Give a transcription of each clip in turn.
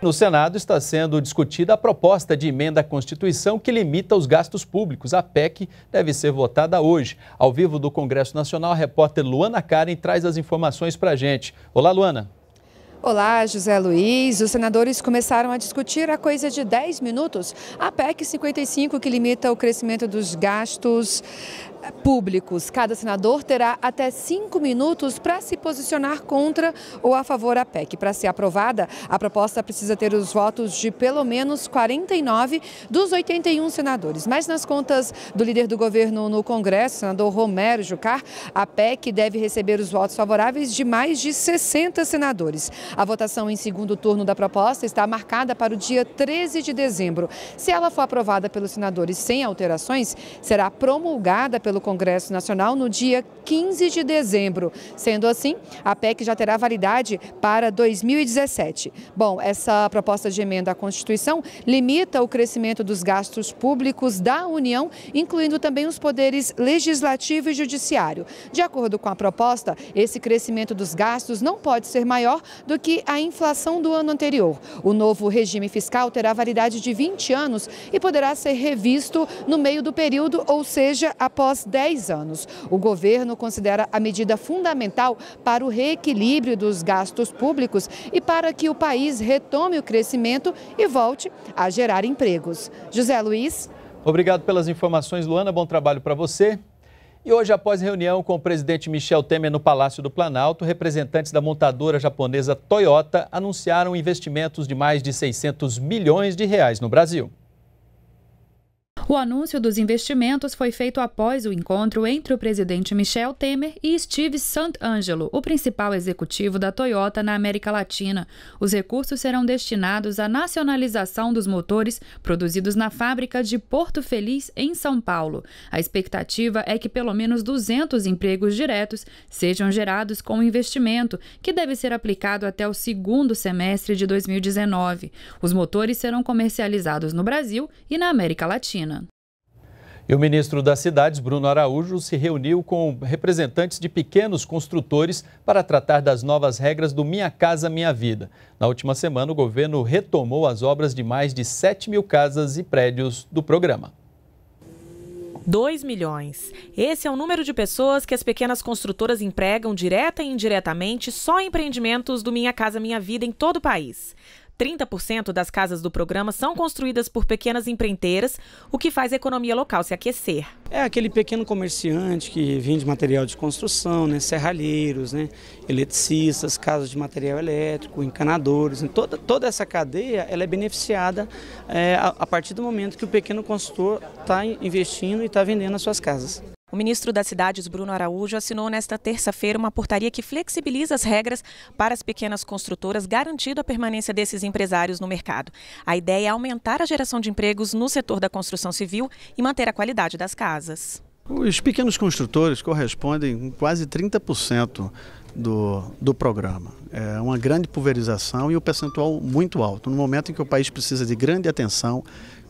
No Senado está sendo discutida a proposta de emenda à Constituição que limita os gastos públicos. A PEC deve ser votada hoje. Ao vivo do Congresso Nacional, a repórter Luana Karen traz as informações para a gente. Olá, Luana. Olá, José Luiz. Os senadores começaram a discutir há coisa de 10 minutos a PEC 55, que limita o crescimento dos gastos públicos. Cada senador terá até cinco minutos para se posicionar contra ou a favor da PEC. Para ser aprovada, a proposta precisa ter os votos de pelo menos 49 dos 81 senadores. Mas nas contas do líder do governo no Congresso, senador Romero Jucar, a PEC deve receber os votos favoráveis de mais de 60 senadores. A votação em segundo turno da proposta está marcada para o dia 13 de dezembro. Se ela for aprovada pelos senadores sem alterações, será promulgada pelo pelo Congresso Nacional no dia 15 de dezembro. Sendo assim, a PEC já terá validade para 2017. Bom, essa proposta de emenda à Constituição limita o crescimento dos gastos públicos da União, incluindo também os poderes legislativo e judiciário. De acordo com a proposta, esse crescimento dos gastos não pode ser maior do que a inflação do ano anterior. O novo regime fiscal terá validade de 20 anos e poderá ser revisto no meio do período, ou seja, após 10 anos. O governo considera a medida fundamental para o reequilíbrio dos gastos públicos e para que o país retome o crescimento e volte a gerar empregos. José Luiz. Obrigado pelas informações, Luana. Bom trabalho para você. E hoje, após reunião com o presidente Michel Temer no Palácio do Planalto, representantes da montadora japonesa Toyota anunciaram investimentos de mais de 600 milhões de reais no Brasil. O anúncio dos investimentos foi feito após o encontro entre o presidente Michel Temer e Steve Santangelo, o principal executivo da Toyota na América Latina. Os recursos serão destinados à nacionalização dos motores produzidos na fábrica de Porto Feliz, em São Paulo. A expectativa é que pelo menos 200 empregos diretos sejam gerados com o investimento, que deve ser aplicado até o segundo semestre de 2019. Os motores serão comercializados no Brasil e na América Latina. E o ministro das Cidades, Bruno Araújo, se reuniu com representantes de pequenos construtores para tratar das novas regras do Minha Casa Minha Vida. Na última semana, o governo retomou as obras de mais de 7 mil casas e prédios do programa. 2 milhões. Esse é o número de pessoas que as pequenas construtoras empregam direta e indiretamente só em empreendimentos do Minha Casa Minha Vida em todo o país. 30% das casas do programa são construídas por pequenas empreiteiras, o que faz a economia local se aquecer. É aquele pequeno comerciante que vende material de construção, né, serralheiros, né, eletricistas, casas de material elétrico, encanadores. Né, toda, toda essa cadeia ela é beneficiada é, a, a partir do momento que o pequeno consultor está investindo e está vendendo as suas casas. O ministro das Cidades, Bruno Araújo, assinou nesta terça-feira uma portaria que flexibiliza as regras para as pequenas construtoras, garantindo a permanência desses empresários no mercado. A ideia é aumentar a geração de empregos no setor da construção civil e manter a qualidade das casas. Os pequenos construtores correspondem quase 30% do, do programa. É uma grande pulverização e um percentual muito alto, no momento em que o país precisa de grande atenção,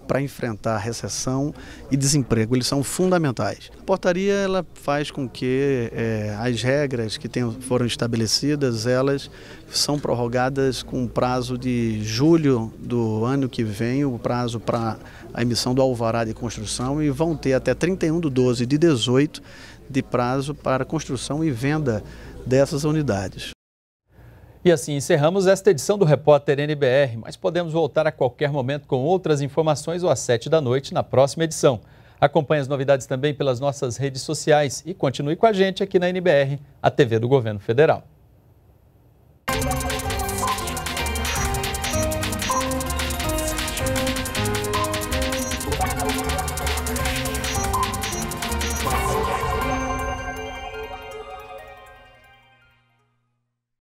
para enfrentar recessão e desemprego. Eles são fundamentais. A portaria ela faz com que é, as regras que foram estabelecidas elas são prorrogadas com prazo de julho do ano que vem, o prazo para a emissão do alvará de construção e vão ter até 31 de 12 de 18 de prazo para construção e venda dessas unidades. E assim encerramos esta edição do Repórter NBR, mas podemos voltar a qualquer momento com outras informações ou às 7 da noite na próxima edição. Acompanhe as novidades também pelas nossas redes sociais e continue com a gente aqui na NBR, a TV do Governo Federal.